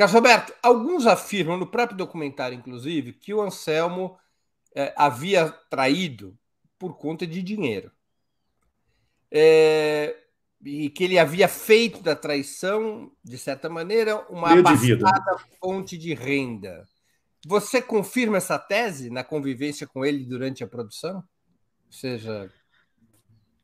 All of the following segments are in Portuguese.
Carlos Roberto, alguns afirmam, no próprio documentário, inclusive, que o Anselmo eh, havia traído por conta de dinheiro. É, e que ele havia feito da traição, de certa maneira, uma Meio abastada né? fonte de renda. Você confirma essa tese na convivência com ele durante a produção? Ou seja.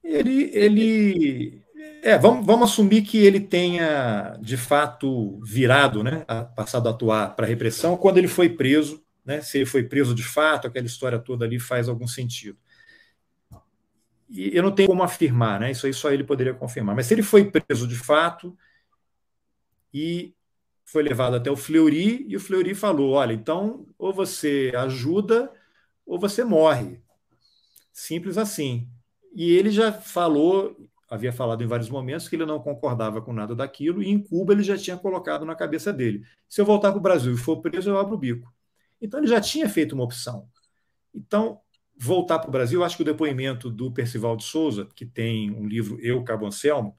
Ele, ele, é, vamos, vamos assumir que ele tenha de fato virado, né, passado a atuar para repressão quando ele foi preso, né? Se ele foi preso de fato, aquela história toda ali faz algum sentido. E eu não tenho como afirmar, né? Isso aí só ele poderia confirmar. Mas se ele foi preso de fato e foi levado até o Fleury e o Fleury falou: olha, então ou você ajuda ou você morre. Simples assim. E ele já falou havia falado em vários momentos que ele não concordava com nada daquilo, e em Cuba ele já tinha colocado na cabeça dele: se eu voltar para o Brasil e for preso, eu abro o bico. Então ele já tinha feito uma opção. Então, voltar para o Brasil, acho que o depoimento do Percival de Souza, que tem um livro Eu, Cabo Anselmo,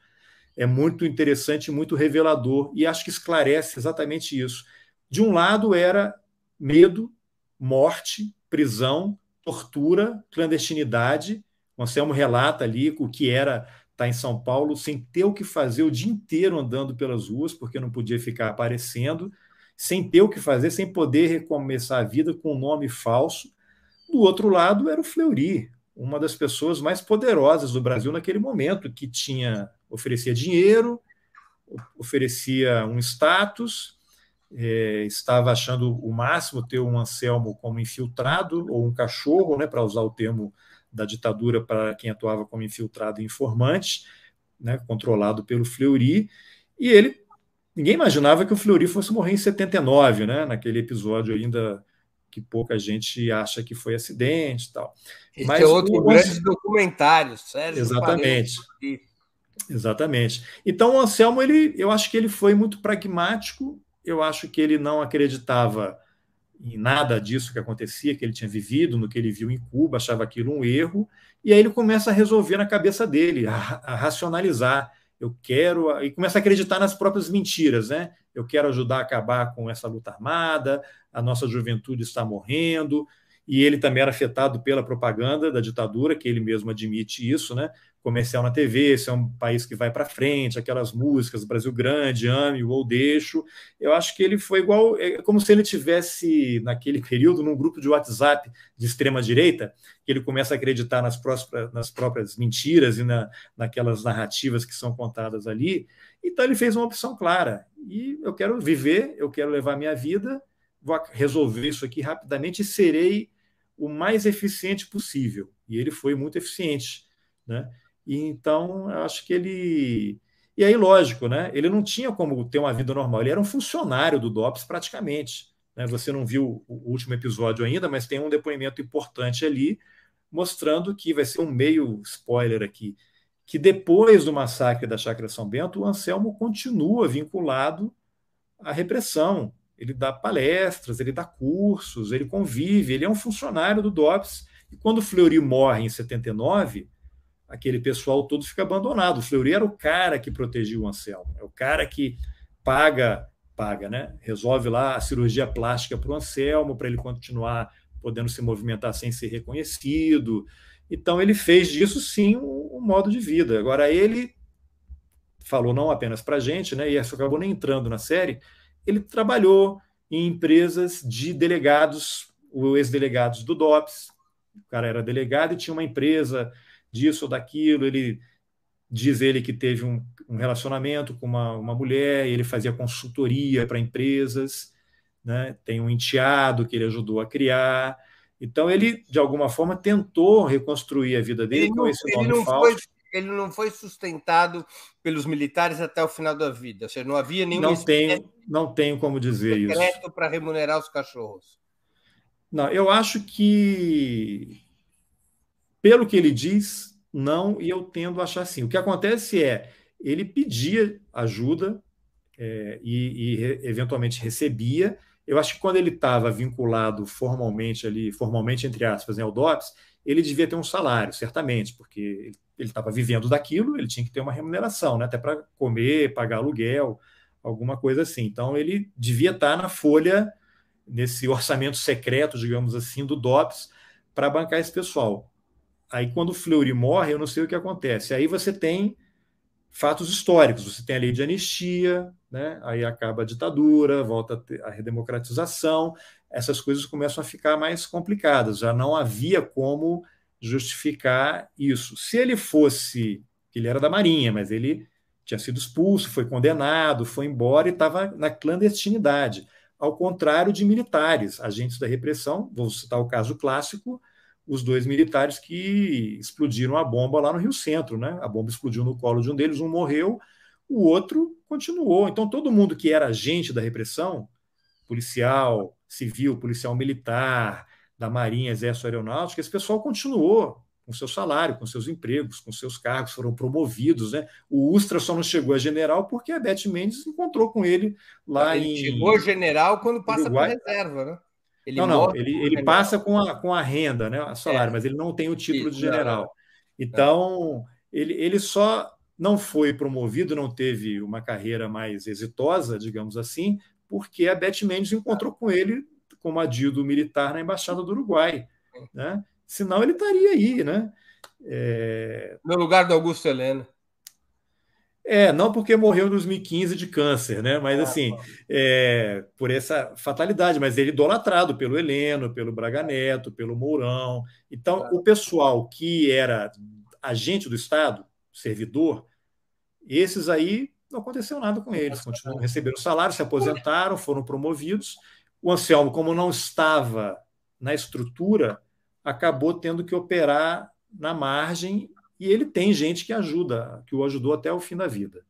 é muito interessante, muito revelador, e acho que esclarece exatamente isso. De um lado era medo, morte, prisão, tortura, clandestinidade. O Anselmo relata ali o que era está em São Paulo sem ter o que fazer o dia inteiro andando pelas ruas, porque não podia ficar aparecendo, sem ter o que fazer, sem poder recomeçar a vida com um nome falso. Do outro lado era o Fleury, uma das pessoas mais poderosas do Brasil naquele momento, que tinha oferecia dinheiro, oferecia um status, é, estava achando o máximo ter um Anselmo como infiltrado ou um cachorro, né, para usar o termo da ditadura para quem atuava como infiltrado e informante, né, controlado pelo Fleury, e ele ninguém imaginava que o Fleury fosse morrer em 79, né, naquele episódio ainda que pouca gente acha que foi acidente, tal. Esse Mas é outro o... grande documentário, sério. Exatamente. Exatamente. Então o Anselmo ele, eu acho que ele foi muito pragmático. Eu acho que ele não acreditava em nada disso que acontecia, que ele tinha vivido, no que ele viu em Cuba, achava aquilo um erro, e aí ele começa a resolver na cabeça dele, a, a racionalizar. Eu quero. E começa a acreditar nas próprias mentiras, né? Eu quero ajudar a acabar com essa luta armada, a nossa juventude está morrendo, e ele também era afetado pela propaganda da ditadura, que ele mesmo admite isso, né? Comercial na TV, esse é um país que vai para frente, aquelas músicas, Brasil Grande, Ame ou Deixo. Eu acho que ele foi igual, é como se ele tivesse naquele período num grupo de WhatsApp de extrema direita, que ele começa a acreditar nas próprias, nas próprias mentiras e na, naquelas narrativas que são contadas ali. Então ele fez uma opção clara. E eu quero viver, eu quero levar minha vida, vou resolver isso aqui rapidamente e serei o mais eficiente possível. E ele foi muito eficiente, né? E então acho que ele e aí lógico, né? Ele não tinha como ter uma vida normal. Ele era um funcionário do DOPS praticamente. Né? Você não viu o último episódio ainda, mas tem um depoimento importante ali mostrando que vai ser um meio spoiler aqui, que depois do massacre da Chácara São Bento, o Anselmo continua vinculado à repressão, ele dá palestras, ele dá cursos, ele convive, ele é um funcionário do DOPS. E quando o Fleury morre em 79, aquele pessoal todo fica abandonado. O Fleury era o cara que protegia o Anselmo, é o cara que paga, paga, né? Resolve lá a cirurgia plástica para o Anselmo, para ele continuar podendo se movimentar sem ser reconhecido. Então ele fez disso sim um, modo de vida. Agora ele falou não apenas para a gente, né? E isso acabou nem entrando na série, ele trabalhou em empresas de delegados, o ex-delegados do DOPS, o cara era delegado e tinha uma empresa disso ou daquilo, ele diz ele que teve um, um relacionamento com uma, uma mulher, ele fazia consultoria para empresas, né? tem um enteado que ele ajudou a criar, então ele, de alguma forma, tentou reconstruir a vida dele ele não, com esse nome ele não falso. Foi ele não foi sustentado pelos militares até o final da vida. Ou seja, não havia nenhum não tenho, não tenho como dizer isso. para remunerar os cachorros. Não, eu acho que pelo que ele diz, não, e eu tendo a achar assim. O que acontece é, ele pedia ajuda é, e, e, eventualmente recebia. Eu acho que quando ele estava vinculado formalmente ali, formalmente entre aspas, né, ao DOPS, ele devia ter um salário, certamente, porque ele estava vivendo daquilo, ele tinha que ter uma remuneração, né? até para comer, pagar aluguel, alguma coisa assim. Então, ele devia estar tá na folha, nesse orçamento secreto, digamos assim, do DOPS, para bancar esse pessoal. Aí, quando o Fleury morre, eu não sei o que acontece. Aí você tem fatos históricos. Você tem a lei de anistia, né? aí acaba a ditadura, volta a redemocratização, essas coisas começam a ficar mais complicadas. Já não havia como justificar isso. Se ele fosse, ele era da Marinha, mas ele tinha sido expulso, foi condenado, foi embora e estava na clandestinidade. Ao contrário de militares, agentes da repressão, vou citar o caso clássico os dois militares que explodiram a bomba lá no Rio Centro, né? A bomba explodiu no colo de um deles, um morreu, o outro continuou. Então todo mundo que era agente da repressão, policial civil, policial militar, da Marinha, Exército Aeronáutica, esse pessoal continuou com seu salário, com seus empregos, com seus cargos, foram promovidos, né? O Ustra só não chegou a general porque a Beth Mendes encontrou com ele lá ele em. Chegou general quando passa para reserva, né? Ele não, não, ele, ele passa com a, com a renda, né, a salário, é. mas ele não tem o título de general. É. Então, ele, ele só não foi promovido, não teve uma carreira mais exitosa, digamos assim, porque a Beth Mendes encontrou com ele como adido militar na Embaixada do Uruguai. Né? Senão ele estaria aí, né? É... No lugar do Augusto Helena. É, não porque morreu em 2015 de câncer, né? Mas ah, assim, tá. é, por essa fatalidade, mas ele idolatrado pelo Heleno, pelo Braga Neto, pelo Mourão. Então, ah, o pessoal que era agente do Estado, servidor, esses aí não aconteceu nada com eles. Continuam, recebendo salário, se aposentaram, foram promovidos. O Anselmo, como não estava na estrutura, acabou tendo que operar na margem e ele tem gente que ajuda, que o ajudou até o fim da vida.